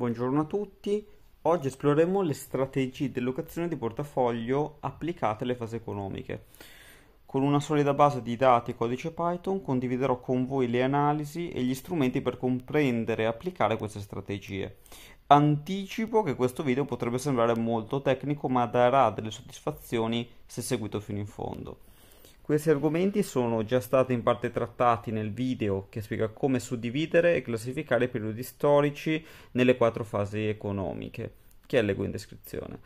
Buongiorno a tutti, oggi esploreremo le strategie di allocazione di portafoglio applicate alle fasi economiche. Con una solida base di dati e codice Python condividerò con voi le analisi e gli strumenti per comprendere e applicare queste strategie. Anticipo che questo video potrebbe sembrare molto tecnico ma darà delle soddisfazioni se seguito fino in fondo. Questi argomenti sono già stati in parte trattati nel video che spiega come suddividere e classificare i periodi storici nelle quattro fasi economiche, che leggo in descrizione.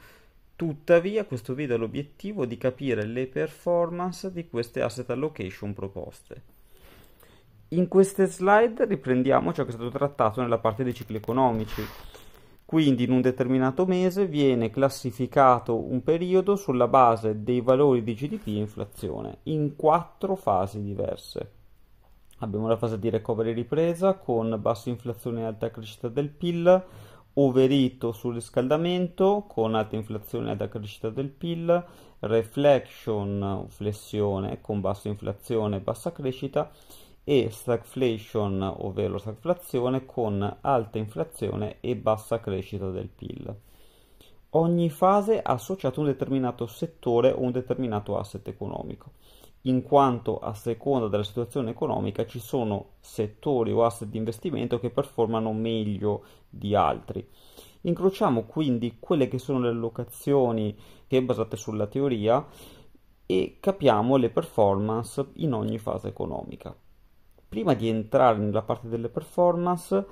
Tuttavia questo video ha l'obiettivo di capire le performance di queste asset allocation proposte. In queste slide riprendiamo ciò che è stato trattato nella parte dei cicli economici quindi in un determinato mese viene classificato un periodo sulla base dei valori di GDP e inflazione in quattro fasi diverse. Abbiamo la fase di recovery ripresa con bassa inflazione e alta crescita del PIL, overito sul riscaldamento con alta inflazione e alta crescita del PIL, reflection flessione con bassa inflazione e bassa crescita e stagflation, ovvero stagflazione, con alta inflazione e bassa crescita del PIL. Ogni fase ha associato un determinato settore o un determinato asset economico, in quanto a seconda della situazione economica ci sono settori o asset di investimento che performano meglio di altri. Incrociamo quindi quelle che sono le locazioni che è basate sulla teoria e capiamo le performance in ogni fase economica prima di entrare nella parte delle performance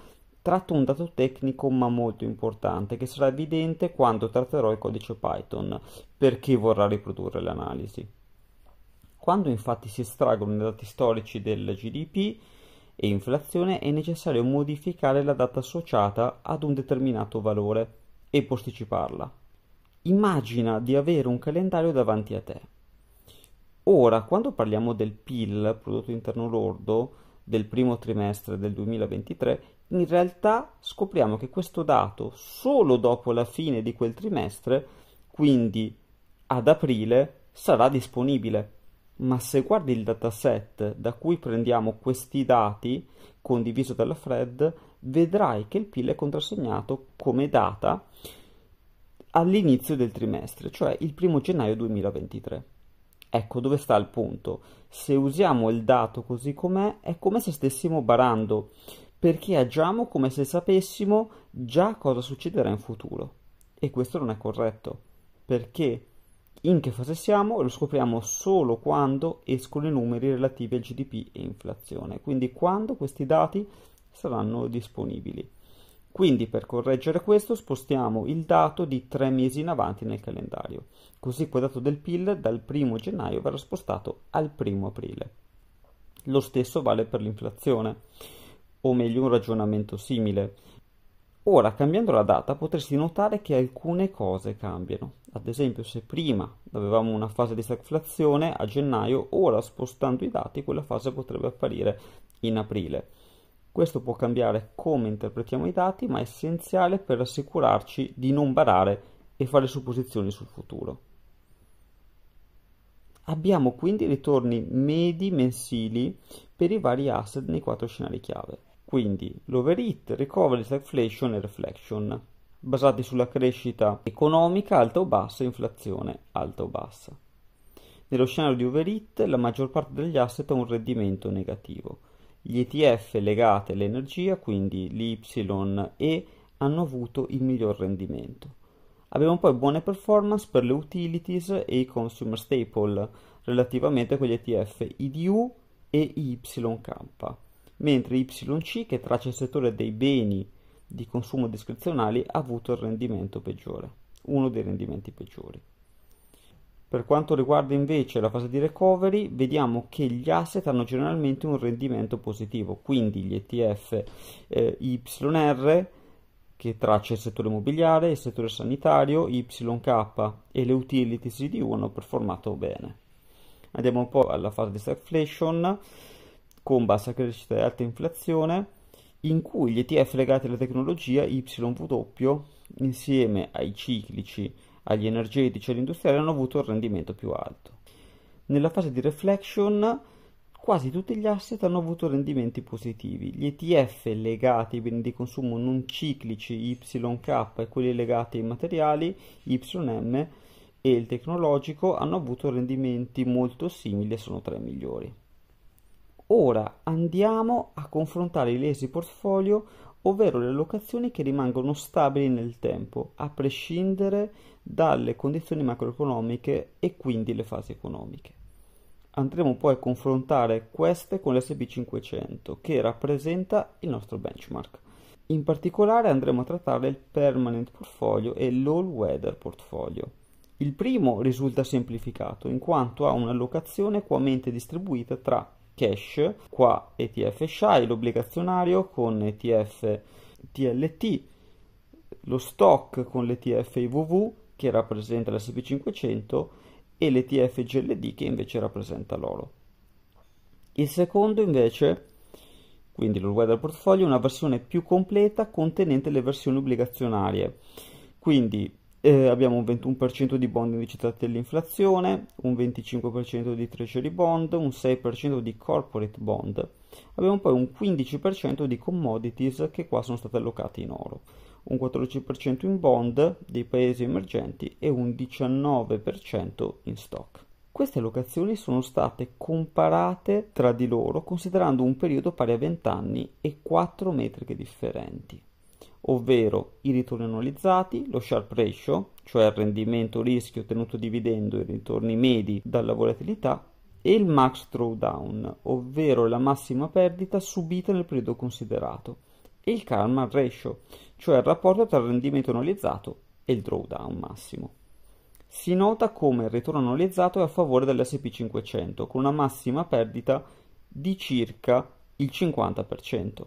tratto un dato tecnico ma molto importante che sarà evidente quando tratterò il codice Python per chi vorrà riprodurre l'analisi. Quando infatti si estraggono i dati storici del GDP e inflazione è necessario modificare la data associata ad un determinato valore e posticiparla. Immagina di avere un calendario davanti a te. Ora, quando parliamo del PIL, prodotto interno lordo, del primo trimestre del 2023, in realtà scopriamo che questo dato solo dopo la fine di quel trimestre, quindi ad aprile, sarà disponibile. Ma se guardi il dataset da cui prendiamo questi dati, condiviso dalla Fred, vedrai che il PIL è contrassegnato come data all'inizio del trimestre, cioè il primo gennaio 2023. Ecco dove sta il punto. Se usiamo il dato così com'è, è come se stessimo barando, perché agiamo come se sapessimo già cosa succederà in futuro. E questo non è corretto, perché in che fase siamo lo scopriamo solo quando escono i numeri relativi al GDP e inflazione, quindi quando questi dati saranno disponibili. Quindi per correggere questo spostiamo il dato di tre mesi in avanti nel calendario, così quel dato del PIL dal 1 gennaio verrà spostato al 1 aprile. Lo stesso vale per l'inflazione, o meglio un ragionamento simile. Ora, cambiando la data, potresti notare che alcune cose cambiano. Ad esempio, se prima avevamo una fase di stagflazione a gennaio, ora spostando i dati quella fase potrebbe apparire in aprile. Questo può cambiare come interpretiamo i dati, ma è essenziale per assicurarci di non barare e fare supposizioni sul futuro. Abbiamo quindi ritorni medi mensili per i vari asset nei quattro scenari chiave, quindi l'overheat, recovery, stagflation e reflection, basati sulla crescita economica alta o bassa e inflazione alta o bassa. Nello scenario di overheat la maggior parte degli asset ha un rendimento negativo, gli ETF legati all'energia, quindi l'YE, hanno avuto il miglior rendimento. Abbiamo poi buone performance per le utilities e i consumer staple relativamente con gli ETF IDU e YK, mentre YC, che traccia il settore dei beni di consumo discrezionali, ha avuto il rendimento peggiore, uno dei rendimenti peggiori. Per quanto riguarda invece la fase di recovery, vediamo che gli asset hanno generalmente un rendimento positivo, quindi gli ETF eh, YR che traccia il settore immobiliare, il settore sanitario, YK e le utility CD1 hanno performato bene. Andiamo un po' alla fase di stagflation con bassa crescita e alta inflazione in cui gli ETF legati alla tecnologia YW insieme ai ciclici agli energetici e all'industriale hanno avuto il rendimento più alto. Nella fase di reflection quasi tutti gli asset hanno avuto rendimenti positivi. Gli ETF legati ai beni di consumo non ciclici YK e quelli legati ai materiali YM e il tecnologico hanno avuto rendimenti molto simili e sono tra i migliori. Ora andiamo a confrontare i lesi portfolio ovvero le locazioni che rimangono stabili nel tempo, a prescindere dalle condizioni macroeconomiche e quindi le fasi economiche. Andremo poi a confrontare queste con l'SP500, che rappresenta il nostro benchmark. In particolare andremo a trattare il Permanent Portfolio e l'All Weather Portfolio. Il primo risulta semplificato in quanto ha una locazione equamente distribuita tra cash, qua ETF SHI, l'obbligazionario con ETF TLT, lo stock con l'ETF IVV che rappresenta l'SP500 e l'ETF GLD che invece rappresenta l'oro. Il secondo invece, quindi lo guarda portfolio, è una versione più completa contenente le versioni obbligazionarie. Quindi eh, abbiamo un 21% di bond indicizzati all'inflazione, un 25% di treasury bond, un 6% di corporate bond, abbiamo poi un 15% di commodities che qua sono state allocate in oro, un 14% in bond dei paesi emergenti e un 19% in stock. Queste allocazioni sono state comparate tra di loro considerando un periodo pari a 20 anni e 4 metriche differenti ovvero i ritorni annualizzati, lo sharp ratio, cioè il rendimento rischio ottenuto dividendo i ritorni medi dalla volatilità, e il max drawdown, ovvero la massima perdita subita nel periodo considerato, e il Kalman ratio, cioè il rapporto tra il rendimento annualizzato e il drawdown massimo. Si nota come il ritorno annualizzato è a favore dell'SP 500, con una massima perdita di circa il 50%.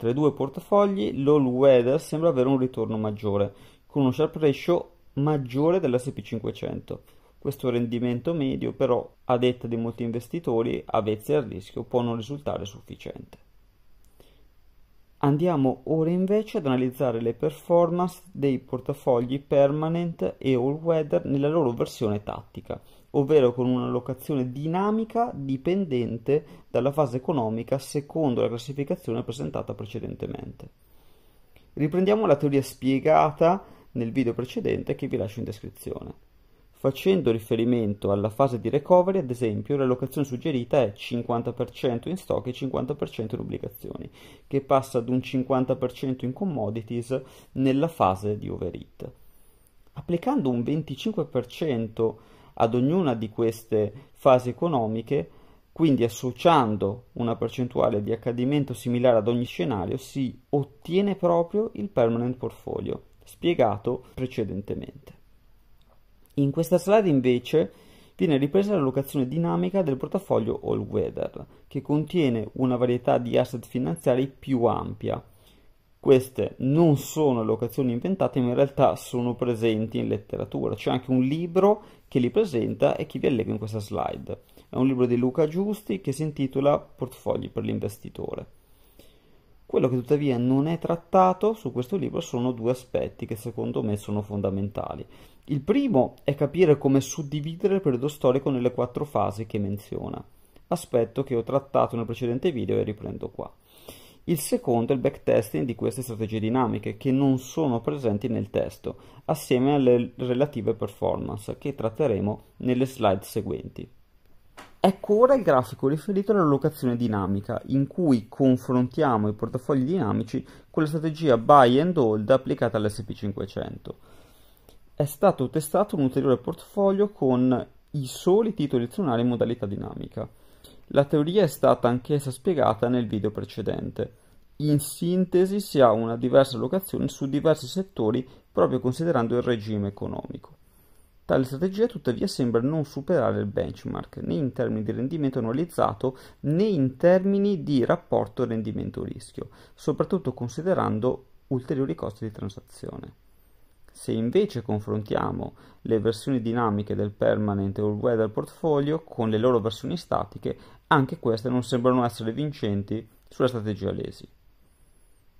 Tra i due portafogli, l'All Weather sembra avere un ritorno maggiore, con uno sharp ratio maggiore dell'SP500. Questo rendimento medio però, a detta di molti investitori avvezzi al rischio, può non risultare sufficiente. Andiamo ora invece ad analizzare le performance dei portafogli permanent e all weather nella loro versione tattica ovvero con un'allocazione dinamica dipendente dalla fase economica secondo la classificazione presentata precedentemente. Riprendiamo la teoria spiegata nel video precedente che vi lascio in descrizione. Facendo riferimento alla fase di recovery, ad esempio, l'allocazione suggerita è 50% in stock e 50% in obbligazioni, che passa ad un 50% in commodities nella fase di overheat. Applicando un 25% ad ognuna di queste fasi economiche, quindi associando una percentuale di accadimento similare ad ogni scenario si ottiene proprio il permanent portfolio, spiegato precedentemente. In questa slide invece viene ripresa la locazione dinamica del portafoglio All Weather, che contiene una varietà di asset finanziari più ampia, queste non sono locazioni inventate, ma in realtà sono presenti in letteratura. C'è anche un libro che li presenta e che vi allego in questa slide. È un libro di Luca Giusti che si intitola Portfogli per l'investitore. Quello che tuttavia non è trattato su questo libro sono due aspetti che secondo me sono fondamentali. Il primo è capire come suddividere il periodo storico nelle quattro fasi che menziona, aspetto che ho trattato nel precedente video e riprendo qua. Il secondo è il backtesting di queste strategie dinamiche che non sono presenti nel testo, assieme alle relative performance che tratteremo nelle slide seguenti. Ecco ora il grafico riferito alla locazione dinamica, in cui confrontiamo i portafogli dinamici con la strategia buy and hold applicata all'SP500. È stato testato un ulteriore portafoglio con i soli titoli azionari in modalità dinamica. La teoria è stata anch'essa spiegata nel video precedente. In sintesi si ha una diversa allocazione su diversi settori proprio considerando il regime economico. Tale strategia tuttavia sembra non superare il benchmark né in termini di rendimento annualizzato né in termini di rapporto rendimento-rischio, soprattutto considerando ulteriori costi di transazione. Se invece confrontiamo le versioni dinamiche del Permanent o Weather Portfolio con le loro versioni statiche, anche queste non sembrano essere vincenti sulla strategia Lesi.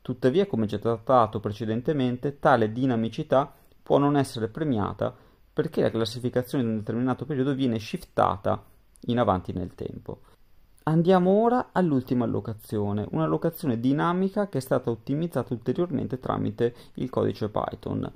Tuttavia, come già trattato precedentemente, tale dinamicità può non essere premiata perché la classificazione di un determinato periodo viene shiftata in avanti nel tempo. Andiamo ora all'ultima allocazione, una un'allocazione dinamica che è stata ottimizzata ulteriormente tramite il codice Python.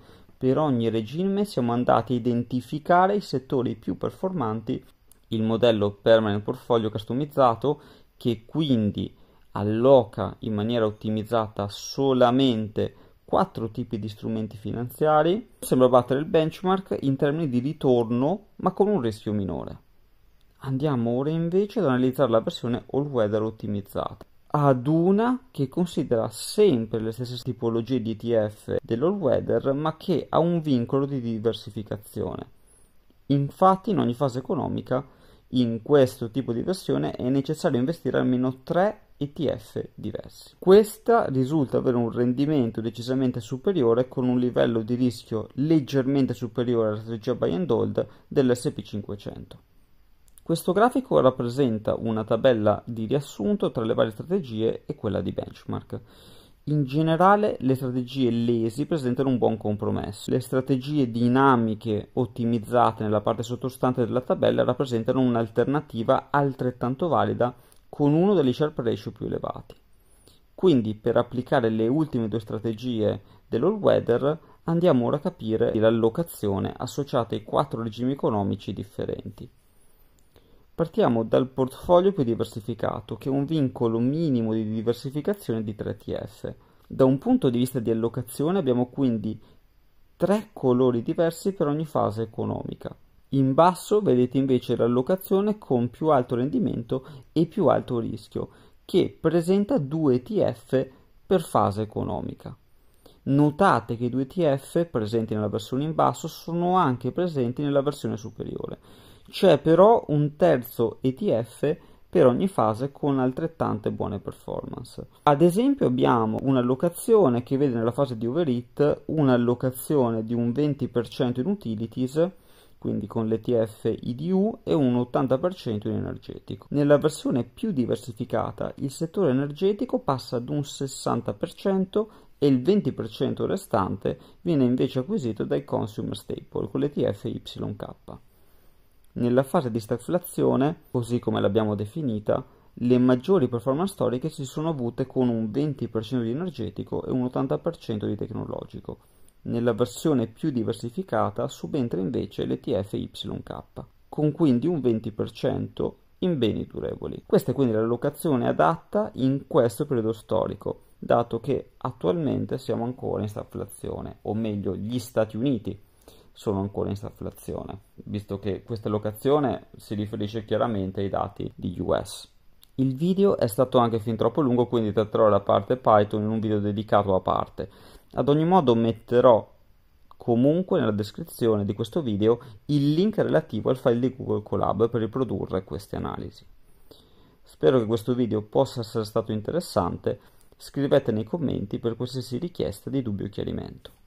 Per ogni regime siamo andati a identificare i settori più performanti, il modello permanent portfolio customizzato che quindi alloca in maniera ottimizzata solamente quattro tipi di strumenti finanziari, sembra battere il benchmark in termini di ritorno ma con un rischio minore. Andiamo ora invece ad analizzare la versione all-weather ottimizzata ad una che considera sempre le stesse tipologie di ETF dell'all weather ma che ha un vincolo di diversificazione. Infatti in ogni fase economica in questo tipo di versione è necessario investire almeno 3 ETF diversi. Questa risulta avere un rendimento decisamente superiore con un livello di rischio leggermente superiore alla strategia buy and hold dell'SP500. Questo grafico rappresenta una tabella di riassunto tra le varie strategie e quella di benchmark. In generale le strategie lesi presentano un buon compromesso. Le strategie dinamiche ottimizzate nella parte sottostante della tabella rappresentano un'alternativa altrettanto valida con uno degli sharp ratio più elevati. Quindi per applicare le ultime due strategie dell'all weather andiamo ora a capire l'allocazione associata ai quattro regimi economici differenti. Partiamo dal portfolio più diversificato, che è un vincolo minimo di diversificazione di 3 TF. Da un punto di vista di allocazione abbiamo quindi tre colori diversi per ogni fase economica. In basso vedete invece l'allocazione con più alto rendimento e più alto rischio, che presenta 2 TF per fase economica. Notate che i 2 TF presenti nella versione in basso sono anche presenti nella versione superiore c'è però un terzo ETF per ogni fase con altrettante buone performance. Ad esempio abbiamo un'allocazione che vede nella fase di overheat un'allocazione di un 20% in utilities quindi con l'ETF IDU e un 80% in energetico. Nella versione più diversificata il settore energetico passa ad un 60% e il 20% restante viene invece acquisito dai consumer staple con l'ETF YK. Nella fase di stagflazione, così come l'abbiamo definita, le maggiori performance storiche si sono avute con un 20% di energetico e un 80% di tecnologico. Nella versione più diversificata subentra invece l'ETF YK, con quindi un 20% in beni durevoli. Questa è quindi la locazione adatta in questo periodo storico, dato che attualmente siamo ancora in stagflazione, o meglio gli Stati Uniti sono ancora in stagflazione, visto che questa locazione si riferisce chiaramente ai dati di US. Il video è stato anche fin troppo lungo, quindi tratterò la parte Python in un video dedicato a parte. Ad ogni modo metterò comunque nella descrizione di questo video il link relativo al file di Google Colab per riprodurre queste analisi. Spero che questo video possa essere stato interessante, scrivete nei commenti per qualsiasi richiesta di dubbio o chiarimento.